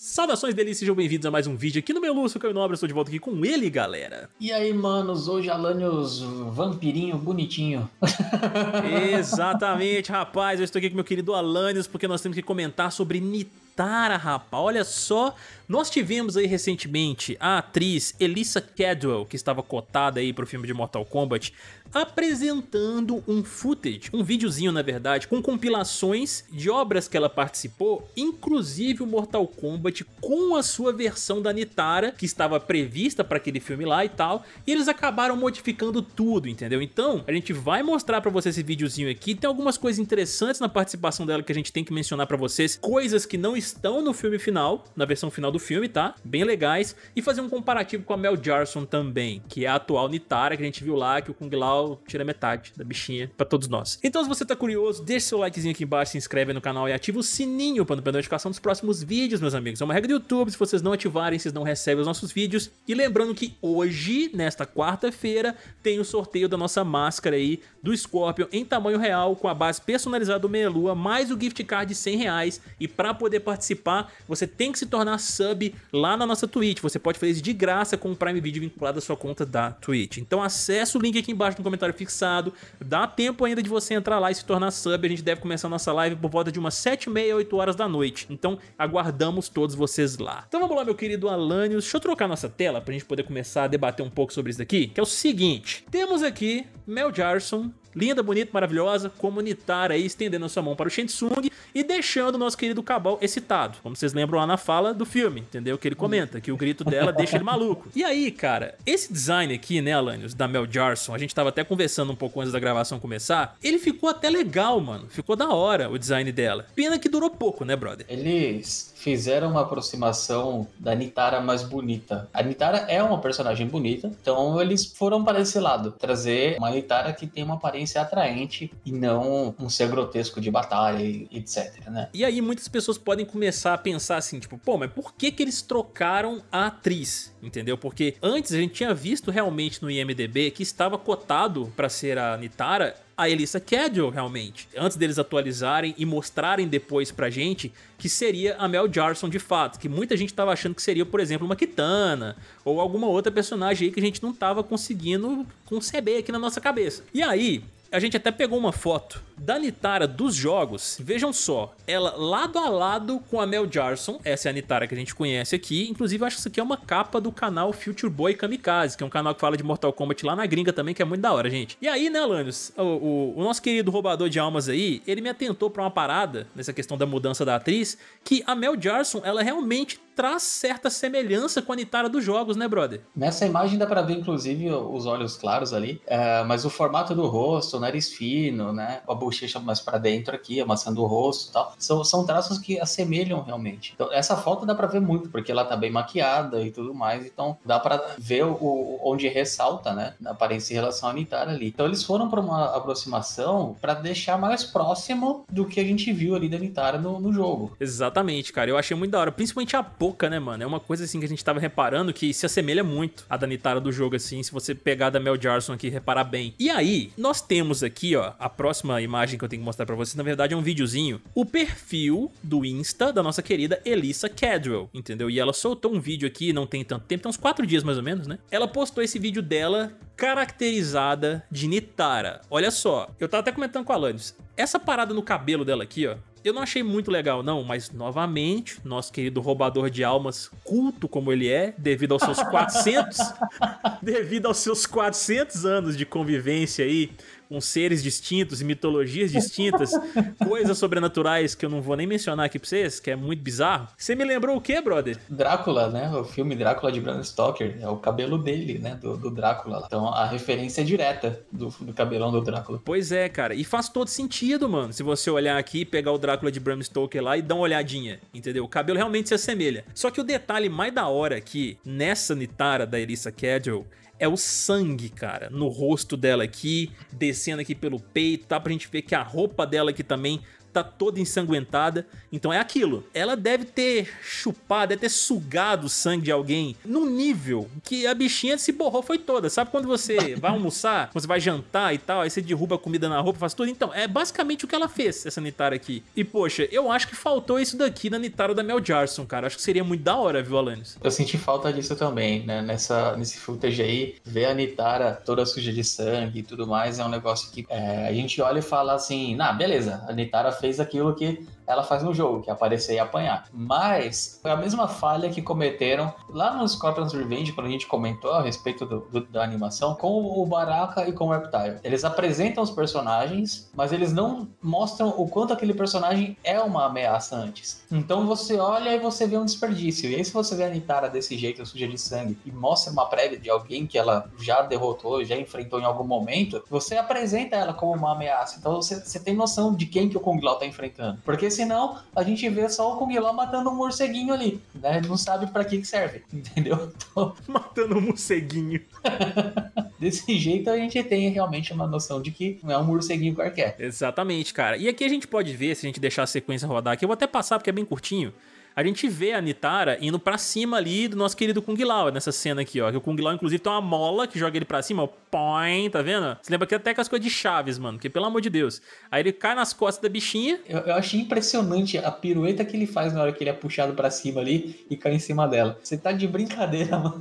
Saudações deles, sejam bem-vindos a mais um vídeo aqui no meu Lúcio Caio Nobre, eu estou de volta aqui com ele, galera. E aí, manos, hoje Alanios vampirinho bonitinho. Exatamente, rapaz, eu estou aqui com meu querido Alanios porque nós temos que comentar sobre Nitro Tara, rapaz. Olha só, nós tivemos aí recentemente a atriz Elissa Cadwell, que estava cotada aí pro filme de Mortal Kombat, apresentando um footage, um videozinho na verdade, com compilações de obras que ela participou, inclusive o Mortal Kombat com a sua versão da Nitara, que estava prevista para aquele filme lá e tal, e eles acabaram modificando tudo, entendeu? Então, a gente vai mostrar para vocês esse videozinho aqui, tem algumas coisas interessantes na participação dela que a gente tem que mencionar para vocês, coisas que não estão estão no filme final, na versão final do filme, tá? Bem legais. E fazer um comparativo com a Mel Jarson também, que é a atual Nitara, que a gente viu lá, que o Kung Lao tira metade da bichinha para todos nós. Então, se você tá curioso, deixa seu likezinho aqui embaixo, se inscreve no canal e ativa o sininho para não perder a notificação dos próximos vídeos, meus amigos. É uma regra do YouTube, se vocês não ativarem, vocês não recebem os nossos vídeos. E lembrando que hoje, nesta quarta-feira, tem o sorteio da nossa máscara aí do Scorpion em tamanho real, com a base personalizada do Meia Lua, mais o gift card de 100 reais. E para poder participar participar, você tem que se tornar sub lá na nossa Twitch. Você pode fazer isso de graça com o Prime Video vinculado à sua conta da Twitch. Então acessa o link aqui embaixo no comentário fixado. Dá tempo ainda de você entrar lá e se tornar sub. A gente deve começar a nossa live por volta de umas 7 h 8 horas da noite. Então aguardamos todos vocês lá. Então vamos lá, meu querido Alanios. Deixa eu trocar nossa tela pra gente poder começar a debater um pouco sobre isso daqui. Que é o seguinte. Temos aqui Mel Jarson linda, bonita, maravilhosa, comunitária aí, estendendo a sua mão para o Shinsung e deixando o nosso querido Cabal excitado. Como vocês lembram lá na fala do filme, entendeu? Que ele comenta, que o grito dela deixa ele maluco. E aí, cara, esse design aqui, né, Alanios, da Mel Jarson, a gente tava até conversando um pouco antes da gravação começar, ele ficou até legal, mano. Ficou da hora o design dela. Pena que durou pouco, né, brother? Eles fizeram uma aproximação da Nitara mais bonita. A Nitara é uma personagem bonita, então eles foram para esse lado, trazer uma Nitara que tem uma aparência ser atraente e não um ser grotesco de batalha e etc, né? E aí muitas pessoas podem começar a pensar assim, tipo, pô, mas por que que eles trocaram a atriz, entendeu? Porque antes a gente tinha visto realmente no IMDB que estava cotado para ser a Nitara a Elissa Cadwell realmente, antes deles atualizarem e mostrarem depois pra gente que seria a Mel Jarson de fato, que muita gente tava achando que seria, por exemplo, uma Kitana ou alguma outra personagem aí que a gente não tava conseguindo conceber aqui na nossa cabeça. E aí, a gente até pegou uma foto da Nitara dos jogos. Vejam só, ela lado a lado com a Mel Jarson. Essa é a Nitara que a gente conhece aqui. Inclusive, acho que isso aqui é uma capa do canal Future Boy Kamikaze, que é um canal que fala de Mortal Kombat lá na gringa também, que é muito da hora, gente. E aí, né, Alanios? o, o, o nosso querido roubador de almas aí, ele me atentou pra uma parada nessa questão da mudança da atriz, que a Mel Jarson, ela realmente traz certa semelhança com a Nitara dos jogos, né, brother? Nessa imagem dá pra ver, inclusive, os olhos claros ali, uh, mas o formato do rosto, o nariz fino, né? A bochecha mais para dentro aqui, amassando o rosto e tal. São, são traços que assemelham realmente. Então, essa foto dá para ver muito, porque ela tá bem maquiada e tudo mais. Então, dá para ver o, onde ressalta, né? A aparência em relação à Nitara ali. Então, eles foram para uma aproximação para deixar mais próximo do que a gente viu ali da Nitara no, no jogo. Exatamente, cara. Eu achei muito da hora. Principalmente a boca, né, mano? É uma coisa assim que a gente tava reparando que se assemelha muito à da Nitara do jogo, assim. Se você pegar da Mel Jarson aqui e reparar bem. E aí, nós temos temos aqui, ó, a próxima imagem que eu tenho que mostrar para vocês, na verdade é um videozinho, o perfil do Insta da nossa querida Elissa Cadwell, entendeu? E ela soltou um vídeo aqui, não tem tanto tempo, tem uns quatro dias mais ou menos, né? Ela postou esse vídeo dela caracterizada de Nitara. Olha só, eu tava até comentando com a Alanis, essa parada no cabelo dela aqui, ó, eu não achei muito legal, não, mas novamente, nosso querido roubador de almas, culto como ele é, devido aos seus 400, devido aos seus 400 anos de convivência aí com seres distintos e mitologias distintas, coisas sobrenaturais que eu não vou nem mencionar aqui pra vocês, que é muito bizarro. Você me lembrou o quê, brother? Drácula, né? O filme Drácula de Bram Stoker. É o cabelo dele, né? Do, do Drácula. Então a referência é direta do, do, cabelão do Drácula. Pois é, cara. E faz todo sentido, mano. Se você olhar aqui, pegar o Drácula de Bram Stoker lá e dar uma olhadinha, entendeu? O cabelo realmente se assemelha. Só que o detalhe mais da hora aqui, nessa Nitara da Elissa Cadwell, é o sangue, cara, no rosto dela aqui, descendo aqui pelo peito, tá? Pra gente ver que a roupa dela aqui também tá toda ensanguentada. Então é aquilo. Ela deve ter chupado, deve ter sugado o sangue de alguém num nível que a bichinha se borrou foi toda. Sabe quando você vai almoçar, quando você vai jantar e tal, aí você derruba a comida na roupa, faz tudo? Então, é basicamente o que ela fez, essa Nitara aqui. E poxa, eu acho que faltou isso daqui na Nitara da Mel Jarson, cara. Acho que seria muito da hora, viu, Alanis? Eu senti falta disso também, né? Nessa, nesse footage aí, ver a Nitara toda suja de sangue e tudo mais é um negócio que é, a gente olha e fala assim, na beleza, a Nitara fez aquilo que ela faz no jogo, que é aparecer e apanhar. Mas foi a mesma falha que cometeram lá no Scorpion's Revenge, quando a gente comentou a respeito do, do, da animação, com o Baraka e com o Reptile. Eles apresentam os personagens, mas eles não mostram o quanto aquele personagem é uma ameaça antes. Então você olha e você vê um desperdício. E aí, se você vê a Nitara desse jeito, suja de sangue, e mostra uma prévia de alguém que ela já derrotou, já enfrentou em algum momento, você apresenta ela como uma ameaça. Então você, você tem noção de quem que o Kong Lao tá enfrentando. Porque senão a gente vê só o Kung Lao matando um morceguinho ali, né? Não sabe para que, que serve, entendeu? Então, matando um morceguinho. Desse jeito a gente tem realmente uma noção de que não é um morceguinho qualquer. Exatamente, cara. E aqui a gente pode ver, se a gente deixar a sequência rodar aqui, eu vou até passar porque é bem curtinho a gente vê a Nitara indo para cima ali do nosso querido Kung Lao, nessa cena aqui, ó. Que o Kung Lao, inclusive, tem uma mola que joga ele para cima, ó. Põe, tá vendo? Você lembra que até com as coisas de Chaves, mano, porque pelo amor de Deus. Aí ele cai nas costas da bichinha. Eu, eu achei impressionante a pirueta que ele faz na hora que ele é puxado para cima ali e cai em cima dela. Você tá de brincadeira, mano.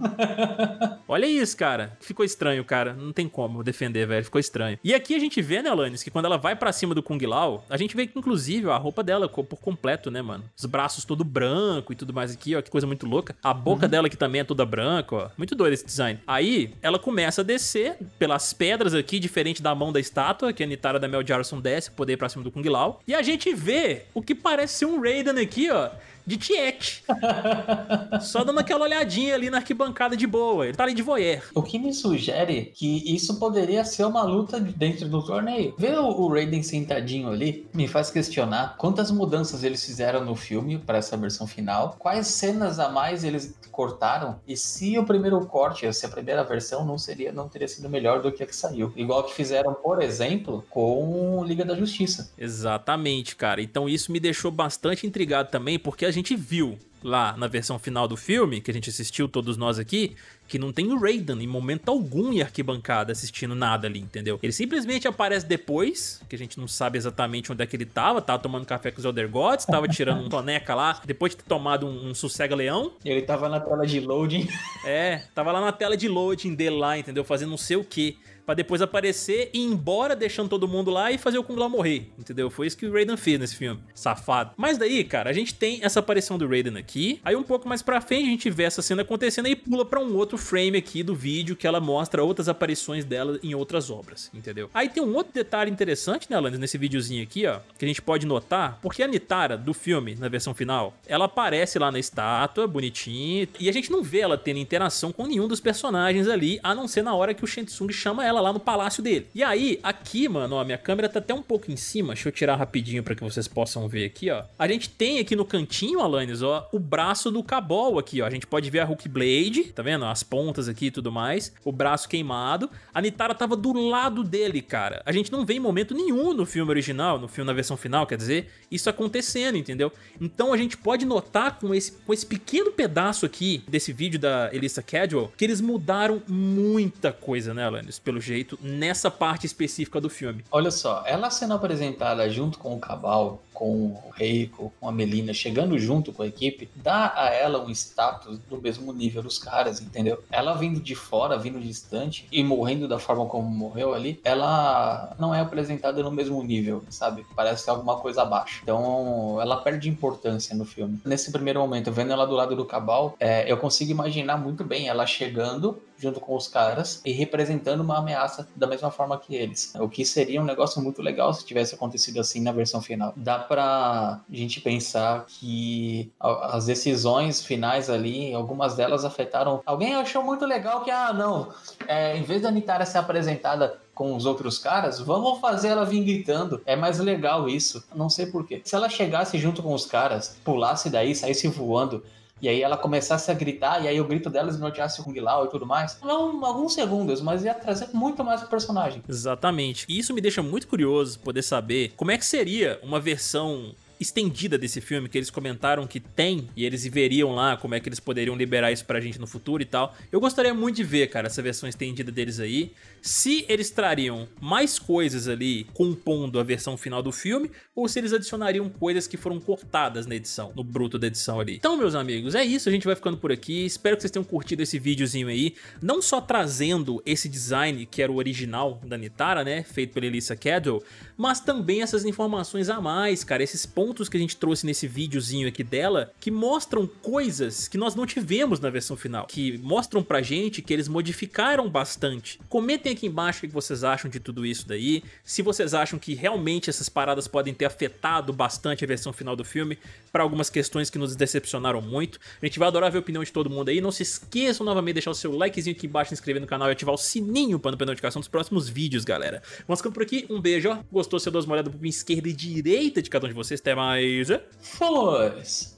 Olha isso, cara. Ficou estranho, cara. Não tem como defender, velho. Ficou estranho. E aqui a gente vê, né, Alanis, que quando ela vai para cima do Kung Lao, a gente vê que, inclusive, a roupa dela por completo, né, mano? Os braços todo branco branco e tudo mais aqui, ó. Que coisa muito louca. A boca uhum. dela que também é toda branca, ó. Muito doido esse design. Aí ela começa a descer pelas pedras aqui, diferente da mão da estátua, que a Nitara da Mel Jarson desce, poder ir pra cima do Kung Lao. E a gente vê o que parece ser um Raiden aqui, ó de tiete. Só dando aquela olhadinha ali na arquibancada de boa. Ele tá ali de voyeur. O que me sugere que isso poderia ser uma luta dentro do torneio. Ver o Raiden sentadinho ali me faz questionar quantas mudanças eles fizeram no filme para essa versão final, quais cenas a mais eles cortaram e se o primeiro corte, se a primeira versão não seria, não teria sido melhor do que a que saiu. Igual que fizeram, por exemplo, com Liga da Justiça. Exatamente, cara. Então isso me deixou bastante intrigado também, porque a gente viu lá na versão final do filme, que a gente assistiu todos nós aqui, que não tem o Raiden em momento algum em arquibancada assistindo nada ali, entendeu? Ele simplesmente aparece depois, que a gente não sabe exatamente onde é que ele tava, tava tomando café com os Elder Gods, tava tirando um toneca lá, depois de ter tomado um, um sossega-leão. Ele tava na tela de loading. É, tava lá na tela de loading dele lá, entendeu? Fazendo não sei o que para depois aparecer e ir embora, deixando todo mundo lá e fazer o Kung Lao morrer, entendeu? Foi isso que o Raiden fez nesse filme, safado. Mas daí, cara, a gente tem essa aparição do Raiden aqui aqui. Aí um pouco mais pra frente a gente vê essa cena acontecendo e pula pra um outro frame aqui do vídeo que ela mostra outras aparições dela em outras obras, entendeu? Aí tem um outro detalhe interessante, né, Alanis, nesse videozinho aqui, ó, que a gente pode notar, porque a Nitara do filme, na versão final, ela aparece lá na estátua, bonitinha, e a gente não vê ela tendo interação com nenhum dos personagens ali, a não ser na hora que o Shensung chama ela lá no palácio dele. E aí, aqui, mano, ó, minha câmera tá até um pouco em cima, deixa eu tirar rapidinho para que vocês possam ver aqui, ó. A gente tem aqui no cantinho, Alanis, ó, o braço do Cabol aqui, ó. A gente pode ver a Hulk Blade, tá vendo? As pontas aqui e tudo mais. O braço queimado. A Nitara tava do lado dele, cara. A gente não vê em momento nenhum no filme original, no filme na versão final, quer dizer, isso acontecendo, entendeu? Então a gente pode notar com esse, com esse pequeno pedaço aqui desse vídeo da Elissa Cadwell que eles mudaram muita coisa, né, Alanis? Pelo jeito, nessa parte específica do filme. Olha só, ela sendo apresentada junto com o Cabal com o Reiko, com a Melina, chegando junto com a equipe, dá a ela um status do mesmo nível dos caras, entendeu? Ela vindo de fora, vindo distante e morrendo da forma como morreu ali, ela não é apresentada no mesmo nível, sabe? Parece alguma coisa abaixo. Então, ela perde importância no filme. Nesse primeiro momento, vendo ela do lado do Cabal, é, eu consigo imaginar muito bem ela chegando junto com os caras e representando uma ameaça da mesma forma que eles. O que seria um negócio muito legal se tivesse acontecido assim na versão final. Dá pra gente pensar que as decisões finais ali, algumas delas afetaram. Alguém achou muito legal que, ah, não, é, em vez da Nitara ser apresentada com os outros caras, vamos fazer ela vir gritando. É mais legal isso. Não sei porquê. Se ela chegasse junto com os caras, pulasse daí, saísse voando e aí ela começasse a gritar, e aí o grito dela desnorteasse o Kung Lao e tudo mais. Não alguns segundos, mas ia trazer muito mais o personagem. Exatamente. E isso me deixa muito curioso poder saber como é que seria uma versão estendida desse filme que eles comentaram que tem e eles veriam lá como é que eles poderiam liberar isso pra gente no futuro e tal. Eu gostaria muito de ver, cara, essa versão estendida deles aí. Se eles trariam mais coisas ali compondo a versão final do filme ou se eles adicionariam coisas que foram cortadas na edição, no bruto da edição ali. Então, meus amigos, é isso, a gente vai ficando por aqui. Espero que vocês tenham curtido esse videozinho aí, não só trazendo esse design que era o original da Nitara, né, feito pela Elissa Cadwell, mas também essas informações a mais, cara, esses pontos pontos que a gente trouxe nesse videozinho aqui dela que mostram coisas que nós não tivemos na versão final, que mostram pra gente que eles modificaram bastante. Comentem aqui embaixo o que vocês acham de tudo isso daí, se vocês acham que realmente essas paradas podem ter afetado bastante a versão final do filme para algumas questões que nos decepcionaram muito. A gente vai adorar ver a opinião de todo mundo aí, não se esqueçam novamente de deixar o seu likezinho aqui embaixo, se inscrever no canal e ativar o sininho para não perder notificação dos próximos vídeos, galera. Vamos ficando por aqui, um beijo, ó. gostou, seu uma olhada pro esquerda e direita de cada um de vocês, até Am user? Follow us